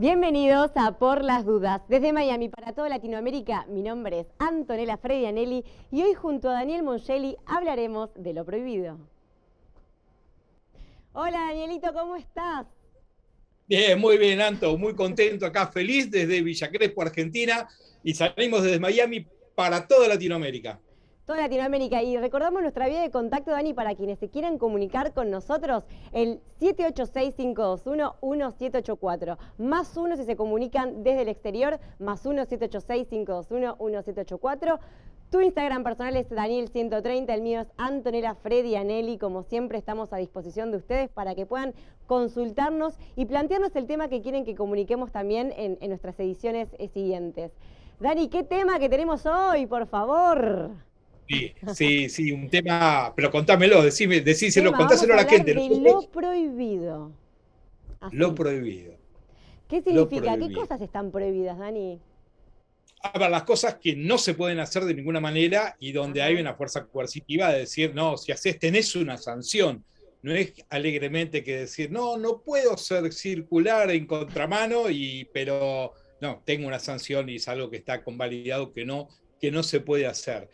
Bienvenidos a Por las Dudas. Desde Miami para toda Latinoamérica, mi nombre es Antonella Fredianelli y hoy junto a Daniel Mongeli hablaremos de lo prohibido. Hola Danielito, ¿cómo estás? Bien, muy bien, Anto, muy contento acá, feliz desde Villa Crespo, Argentina, y salimos desde Miami para toda Latinoamérica. En Latinoamérica. Y recordamos nuestra vía de contacto, Dani, para quienes se quieran comunicar con nosotros, el 786-521-1784. Más uno si se comunican desde el exterior, más uno 786 521 1784 Tu Instagram personal es Daniel130, el mío es Antonella Freddy Anelli. Como siempre, estamos a disposición de ustedes para que puedan consultarnos y plantearnos el tema que quieren que comuniquemos también en, en nuestras ediciones siguientes. Dani, ¿qué tema que tenemos hoy, por favor? Sí, sí, sí, un tema, pero contámelo, decime, decíselo, contáselo a, la gente. lo prohibido. Lo prohibido. ¿Qué significa? ¿Qué cosas están prohibidas, Dani? Para las cosas que no se pueden hacer de ninguna manera y donde hay una fuerza coercitiva de decir, no, si haces, tenés una sanción. No es alegremente que decir, no, no puedo ser circular en contramano, y, pero no, tengo una sanción y es algo que está convalidado que no, que no se puede hacer.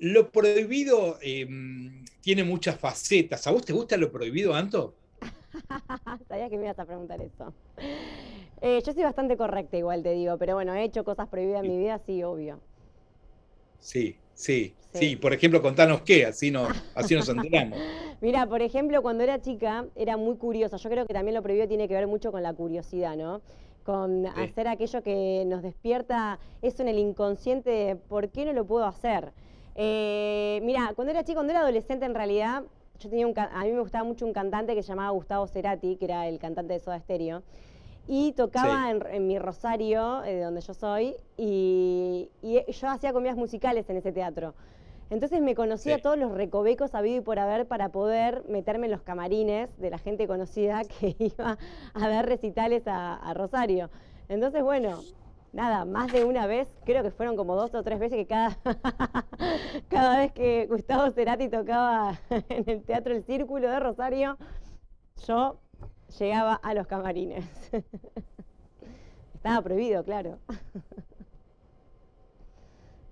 Lo prohibido em, tiene muchas facetas. ¿A vos te gusta lo prohibido, Anto? Sabía que me ibas a preguntar eso. Eh, yo soy bastante correcta, igual te digo, pero bueno, he hecho cosas prohibidas en mi vida, sí, obvio. Sí, sí, sí. Por ejemplo, contanos qué, así no, así nos enteramos. Mira, por ejemplo, cuando era chica era muy curiosa. Yo creo que también lo prohibido tiene que ver mucho con la curiosidad, ¿no? Con hacer aquello que nos despierta eso en el inconsciente, ¿por qué no lo puedo hacer? Eh, mira, cuando era chico, cuando era adolescente en realidad, yo tenía a mí me gustaba mucho un cantante que se llamaba Gustavo Cerati, que era el cantante de Soda Stereo, y tocaba en, mi Rosario, eh, de donde yo soy, y, eh, yo hacía comidas musicales en ese teatro. Entonces me conocía todos los recovecos habido y por haber para poder meterme en los camarines de la gente conocida que iba a dar recitales a, a Rosario. Entonces, bueno, nada, más de una vez, creo que fueron como dos o tres veces que cada, cada vez que Gustavo Cerati tocaba en el Teatro El Círculo de Rosario, yo llegaba a los camarines. Estaba prohibido, claro.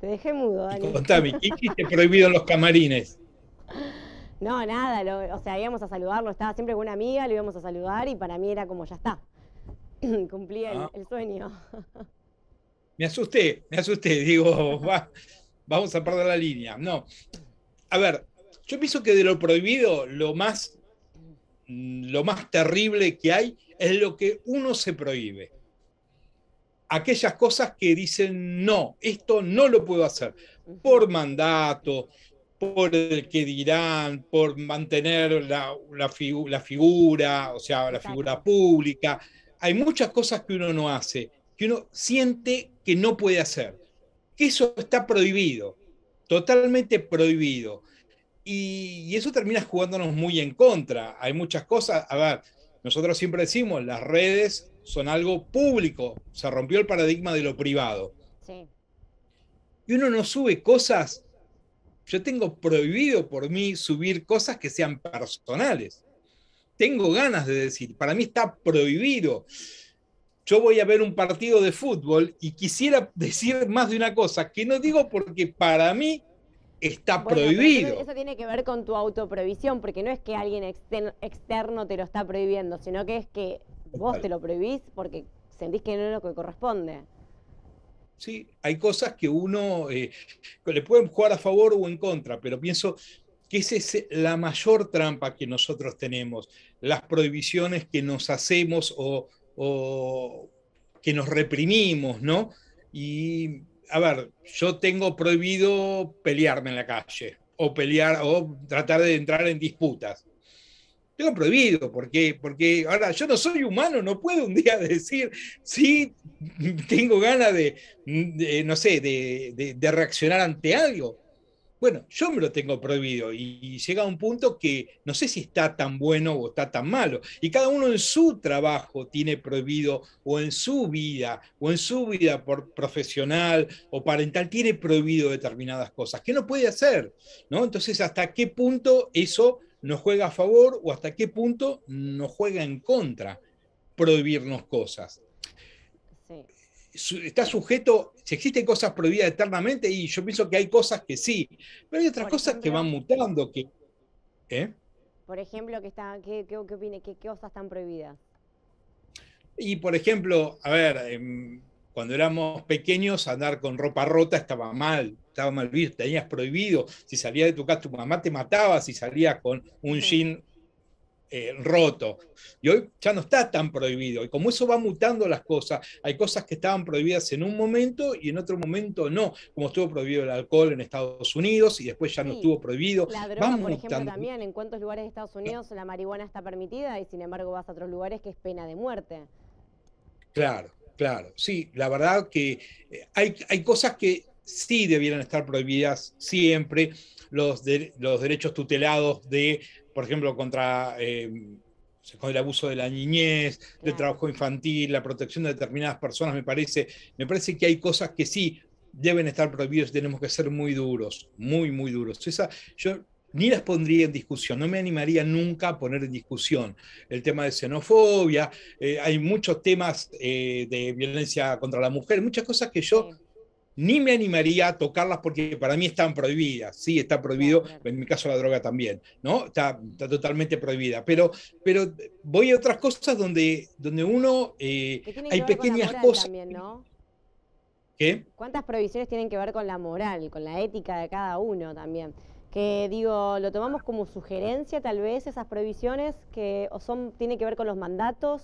Te dejé mudo, Dani. Contame, ¿qué hiciste prohibido en los camarines? No, nada, o sea, íbamos a saludarlo, estaba siempre con una amiga, lo íbamos a saludar y para mí era como ya está. Cumplía el ah. sueño me asusté, me asusté, digo, vamos a perder la línea. No. A ver, yo pienso que de lo prohibido, lo más, mm, lo más terrible que hay es lo que uno se prohíbe. Aquellas cosas que dicen, no, esto no lo puedo hacer, por mandato, por el que dirán, por mantener la, figura, o sea, la figura pública. Hay muchas cosas que uno no hace, que uno siente que no puede hacer. Que eso está prohibido, totalmente prohibido. Y, eso termina jugándonos muy en contra. Hay muchas cosas. A ver, nosotros siempre decimos, las redes son algo público. Se rompió el paradigma de lo privado. Y uno no sube cosas. Yo tengo prohibido por mí subir cosas que sean personales. Tengo ganas de decir, para mí está prohibido yo voy a ver un partido de fútbol y quisiera decir más de una cosa, que no digo porque para mí está prohibido. Eso, tiene que ver con tu autoprohibición, porque no es que alguien externo, te lo está prohibiendo, sino que es que vos te lo prohibís porque sentís que no es lo que corresponde. Sí, hay cosas que uno eh, le pueden jugar a favor o en contra, pero pienso que esa es eh, la mayor trampa que nosotros tenemos, las prohibiciones que nos hacemos o, o que nos reprimimos, ¿no? Y, a ver, yo tengo prohibido pelearme en la calle o pelear o tratar de entrar en disputas. Tengo prohibido, porque, porque ahora yo no soy humano, no puedo un día decir, sí, tengo ganas de, no sé, de reaccionar ante algo bueno, yo me lo tengo prohibido y llega a un punto que no sé si está tan bueno o está tan malo. Y cada uno en su trabajo tiene prohibido o en su vida o en su vida profesional o parental tiene prohibido determinadas cosas que no puede hacer, ¿no? Entonces, ¿hasta qué punto eso nos juega a favor o hasta qué punto nos juega en contra prohibirnos cosas? está sujeto, si existen cosas prohibidas eternamente, y yo pienso que hay cosas que sí, pero hay otras cosas que van mutando. Que, ¿eh? Por ejemplo, que está, ¿qué, qué, qué, qué, cosas están prohibidas? Y por ejemplo, a ver, em, cuando éramos pequeños, andar con ropa rota estaba mal, estaba mal visto, tenías prohibido. Si salías de tu casa, tu mamá te mataba si salías con un jean eh, roto. Y hoy ya no está tan prohibido. Y como eso va mutando las cosas, hay cosas que estaban prohibidas en un momento y en otro momento no, como estuvo prohibido el alcohol en Estados Unidos y después ya no estuvo prohibido. La droga, por ejemplo, también, en cuántos lugares de Estados Unidos la marihuana está permitida y sin embargo vas a otros lugares que es pena de muerte. Claro, claro. Sí, la verdad que eh, hay, hay cosas que sí debieran estar prohibidas siempre. Los, los derechos tutelados de por ejemplo, contra eh, el abuso de la niñez, el trabajo infantil, la protección de determinadas personas, me parece, me parece que hay cosas que sí deben estar prohibidas y tenemos que ser muy duros, muy, muy duros. Esa, yo ni las pondría en discusión, no me animaría nunca a poner en discusión el tema de xenofobia, eh, hay muchos temas eh, de violencia contra la mujer, muchas cosas que yo ni me animaría a tocarlas porque para mí están prohibidas. Sí, está prohibido, en mi caso la droga también, ¿no? Está, totalmente prohibida. Pero, pero voy a otras cosas donde, donde uno... Eh, hay pequeñas cosas... ¿Qué? ¿Cuántas prohibiciones tienen que ver con la moral, con la ética de cada uno también? Que digo, lo tomamos como sugerencia tal vez esas prohibiciones que o son, tiene que ver con los mandatos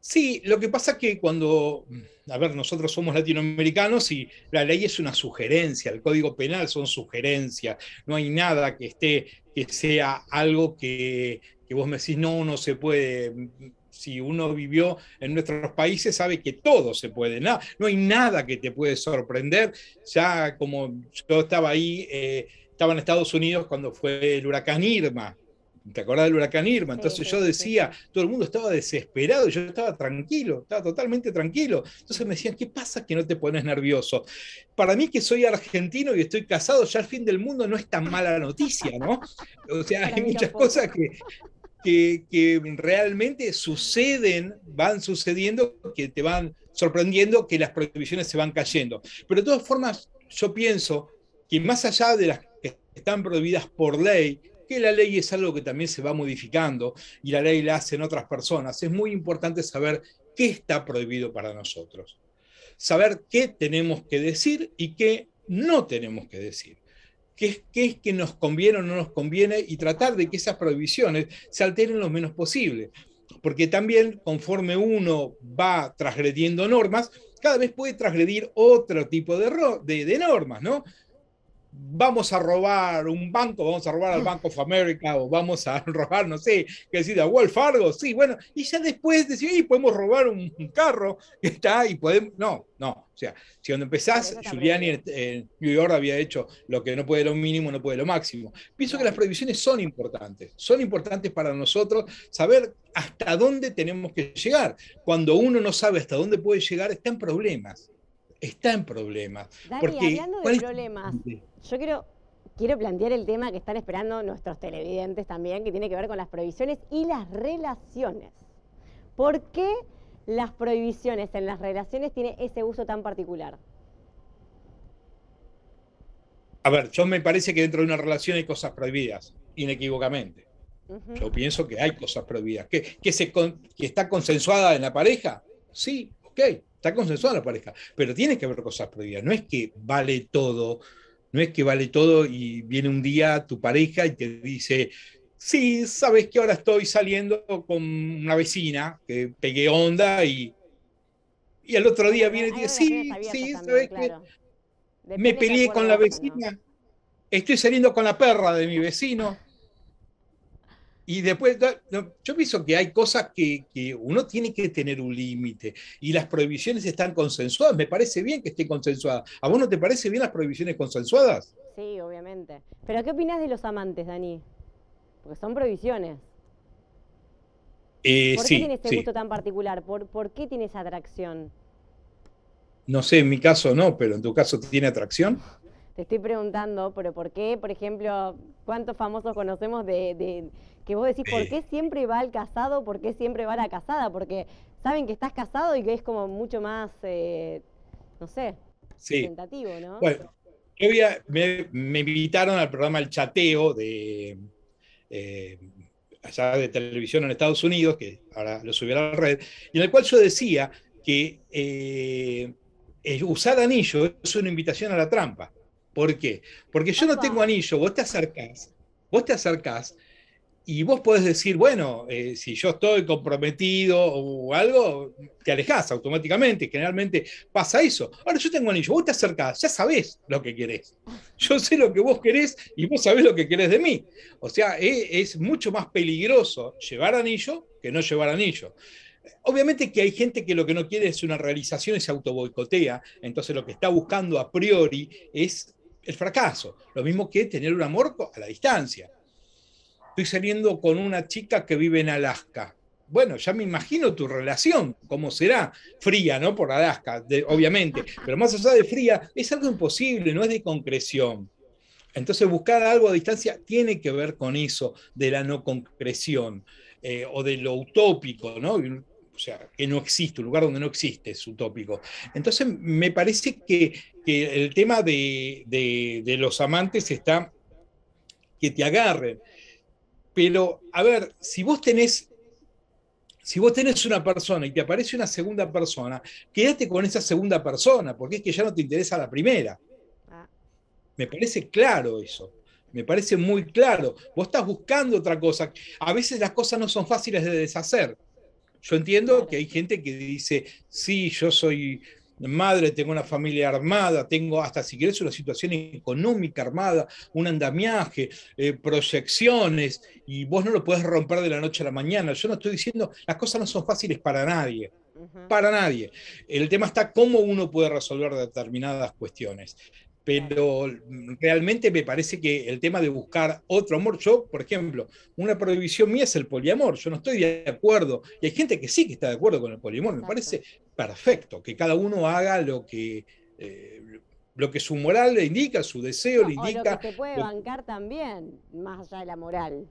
Sí, lo que pasa es que cuando, a ver, nosotros somos latinoamericanos y la ley es una sugerencia, el código penal son sugerencias, no hay nada que esté, que sea algo que, vos me decís, no, no se puede, si uno vivió en nuestros países, sabe que todo se puede. No, no hay nada que te puede sorprender. Ya como yo estaba ahí, eh, estaba en Estados Unidos cuando fue el huracán Irma, ¿Te acordás del huracán Irma? Entonces yo decía, todo el mundo estaba desesperado, yo estaba tranquilo, estaba totalmente tranquilo. Entonces me decían, ¿qué pasa que no te pones nervioso? Para mí que soy argentino y estoy casado, ya el fin del mundo no es tan mala noticia, ¿no? O sea, hay muchas cosas que, que, que, realmente suceden, van sucediendo, que te van sorprendiendo, que las prohibiciones se van cayendo. Pero de todas formas, yo pienso que más allá de las que están prohibidas por ley, que la ley es algo que también se va modificando y la ley la hacen otras personas, es muy importante saber qué está prohibido para nosotros. Saber qué tenemos que decir y qué no tenemos que decir. Qué es, qué es que nos conviene o no nos conviene y tratar de que esas prohibiciones se alteren lo menos posible. Porque también conforme uno va transgrediendo normas, cada vez puede transgredir otro tipo de normas, ¿no? vamos a robar un banco, vamos a robar al mm. Bank of America o vamos a robar, no sé, que decida, a Wolf Fargo, sí, bueno, y ya después decir, podemos robar un, carro que está y podemos, no, no, o sea, si cuando empezás, Giuliani en, New York había hecho lo que no puede lo mínimo, no puede lo máximo. Pienso que las prohibiciones son importantes, son importantes para nosotros saber hasta dónde tenemos que llegar. Cuando uno no sabe hasta dónde puede llegar, está en problemas está en problemas. Dani, porque, hablando de problemas, yo quiero, quiero plantear el tema que están esperando nuestros televidentes también, que tiene que ver con las prohibiciones y las relaciones. ¿Por qué las prohibiciones en las relaciones tiene ese uso tan particular? A ver, yo me parece que dentro de una relación hay cosas prohibidas, inequívocamente. Yo pienso que hay cosas prohibidas. ¿Que, que, se ¿Que está consensuada en la pareja? Sí, ok. Está consensuada la pareja, pero tiene que haber cosas prohibidas. No es que vale todo, no es que vale todo y viene un día tu pareja y te dice, sí, sabes que ahora estoy saliendo con una vecina que pegué onda y, y al otro día viene y dice, sí, sí, sabes que me peleé con la vecina, estoy saliendo con la perra de mi vecino. Y después, yo pienso que hay cosas que, uno tiene que tener un límite y las prohibiciones están consensuadas. Me parece bien que estén consensuadas. ¿A vos no te parece bien las prohibiciones consensuadas? Sí, obviamente. Pero ¿qué opinas de los amantes, Dani? Porque son prohibiciones. Eh, ¿Por qué tiene este gusto tan particular? ¿Por, ¿Por qué tienes esa atracción? No sé, en mi caso no, pero en tu caso tiene atracción. Te estoy preguntando, pero ¿por qué, por ejemplo, cuántos famosos conocemos de, que vos decís, ¿por qué siempre va al casado? ¿Por qué siempre va la casada? Porque saben que estás casado y que es como mucho más, eh, no sé, tentativo, ¿no? Bueno, me, invitaron al programa El Chateo de eh, allá de televisión en Estados Unidos, que ahora lo subieron a la red, y en el cual yo decía que eh, usar anillo es una invitación a la trampa. ¿Por qué? Porque yo no tengo anillo, vos te acercás, vos te acercás y vos podés decir, bueno, eh, si yo estoy comprometido o algo, te alejás automáticamente, generalmente pasa eso. Ahora yo tengo anillo, vos te acercás, ya sabés lo que querés. Yo sé lo que vos querés y vos sabés lo que querés de mí. O sea, e, es, mucho más peligroso llevar anillo que no llevar anillo. Obviamente que hay gente que lo que no quiere es una realización, se boicotea entonces lo que está buscando a priori es el fracaso, lo mismo que tener un amor a la distancia. Estoy saliendo con una chica que vive en Alaska. Bueno, ya me imagino tu relación, cómo será, fría, ¿no? Por Alaska, obviamente, pero más allá de fría, es algo imposible, no es de concreción. Entonces, buscar algo a distancia tiene que ver con eso, de la no concreción eh, o de lo utópico, ¿no? O sea, que no existe, un lugar donde no existe es utópico. Entonces, me parece que, el tema de, los amantes está que te agarren. Pero, a ver, si vos tenés si vos tenés una persona y te aparece una segunda persona, quédate con esa segunda persona, porque es que ya no te interesa la primera. Ah. Me parece claro eso. Me parece muy claro. Vos estás buscando otra cosa. A veces las cosas no son fáciles de deshacer. Yo entiendo que hay gente que dice, sí, yo soy madre, tengo una familia armada, tengo hasta si quieres una situación económica armada, un andamiaje, eh, proyecciones, y vos no lo puedes romper de la noche a la mañana. Yo no estoy diciendo, las cosas no son fáciles para nadie, para nadie. El tema está cómo uno puede resolver determinadas cuestiones pero mm, realmente me parece que el tema de buscar otro amor, yo, por ejemplo, una prohibición mía es el poliamor, yo no estoy de acuerdo, y hay gente que sí que está de acuerdo con el poliamor, me parece perfecto, que cada uno haga lo que, eh, lo que su moral le indica, su deseo le indica. O lo que te puede eh. bancar también, más allá de la moral,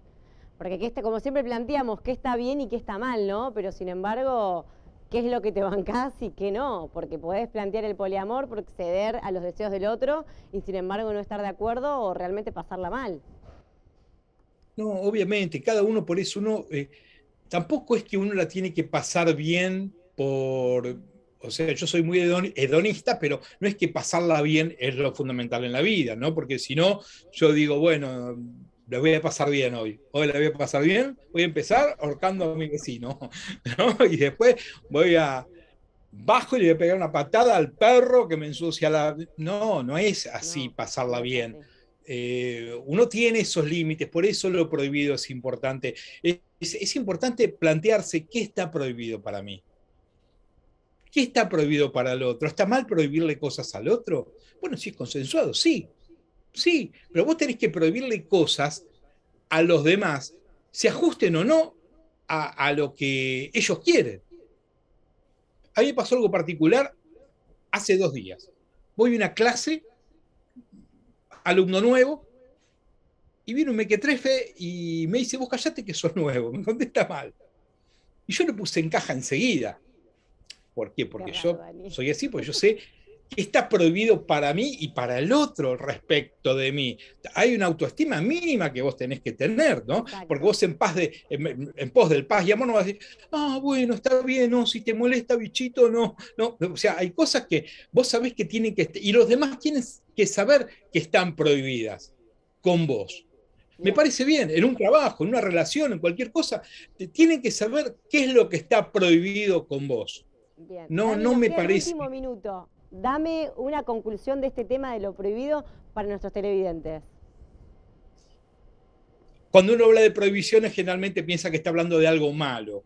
porque que este, como siempre planteamos, qué está bien y qué está mal, ¿no? Pero sin embargo qué es lo que te bancás y qué no, porque podés plantear el poliamor por ceder a los deseos del otro y sin embargo no estar de acuerdo o realmente pasarla mal. No, obviamente, cada uno por eso uno, eh, tampoco es que uno la tiene que pasar bien por, o sea, yo soy muy hedonista, pero no es que pasarla bien es lo fundamental en la vida, ¿no? Porque si no, yo digo, bueno, la voy a pasar bien hoy. Hoy la voy a pasar bien, voy a empezar ahorcando a mi vecino. Y después voy a bajo y le voy a pegar una patada al perro que me ensucia la. No, no es así pasarla bien. Eh, uno tiene esos límites, por eso lo prohibido es importante. Es, es importante plantearse qué está prohibido para mí. ¿Qué está prohibido para el otro? ¿Está mal prohibirle cosas al otro? Bueno, si es consensuado, sí, Sí, pero vos tenés que prohibirle cosas a los demás, se ajusten o no a, lo que ellos quieren. A mí me pasó algo particular hace dos días. Voy a una clase, alumno nuevo, y viene un mequetrefe y me dice, vos callate que sos nuevo, me contesta mal. Y yo le puse en caja enseguida. ¿Por qué? Porque yo soy así, porque yo sé qué está prohibido para mí y para el otro respecto de mí. Hay una autoestima mínima que vos tenés que tener, ¿no? Porque vos en paz de, en, pos del paz y amor no vas a decir, ah, bueno, está bien, no, si te molesta, bichito, no, no. O sea, hay cosas que vos sabés que tienen que y los demás tienen que saber que están prohibidas con vos. Me parece bien, en un trabajo, en una relación, en cualquier cosa, tienen que saber qué es lo que está prohibido con vos. No, no me parece dame una conclusión de este tema de lo prohibido para nuestros televidentes. Cuando uno habla de prohibiciones, generalmente piensa que está hablando de algo malo,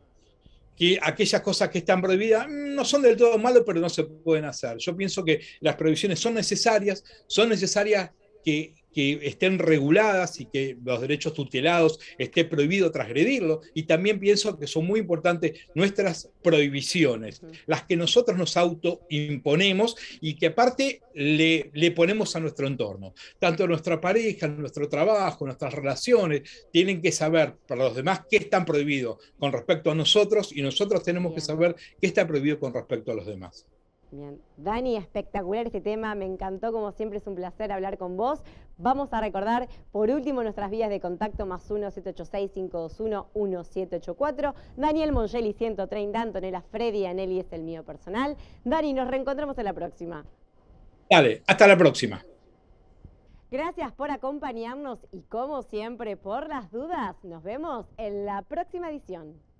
que aquellas cosas que están prohibidas mm, no son del todo malas, pero no se pueden hacer. Yo pienso que las prohibiciones son necesarias, son necesarias que que estén reguladas y que los derechos tutelados esté prohibido transgredirlo. Y también pienso que son muy importantes nuestras prohibiciones, las que nosotros nos autoimponemos y que aparte le, le ponemos a nuestro entorno. Tanto nuestra pareja, nuestro trabajo, nuestras relaciones, tienen que saber para los demás qué están prohibidos con respecto a nosotros y nosotros tenemos que saber qué está prohibido con respecto a los demás. Bien. Dani, espectacular este tema, me encantó, como siempre es un placer hablar con vos. Vamos a recordar por último nuestras vías de contacto más 1-786-521-1784. Daniel Mongeli 130, Antonella Freddy, Aneli es el mío personal. Dani, nos reencontramos en la próxima. Dale, hasta la próxima. Gracias por acompañarnos y como siempre, por las dudas, nos vemos en la próxima edición.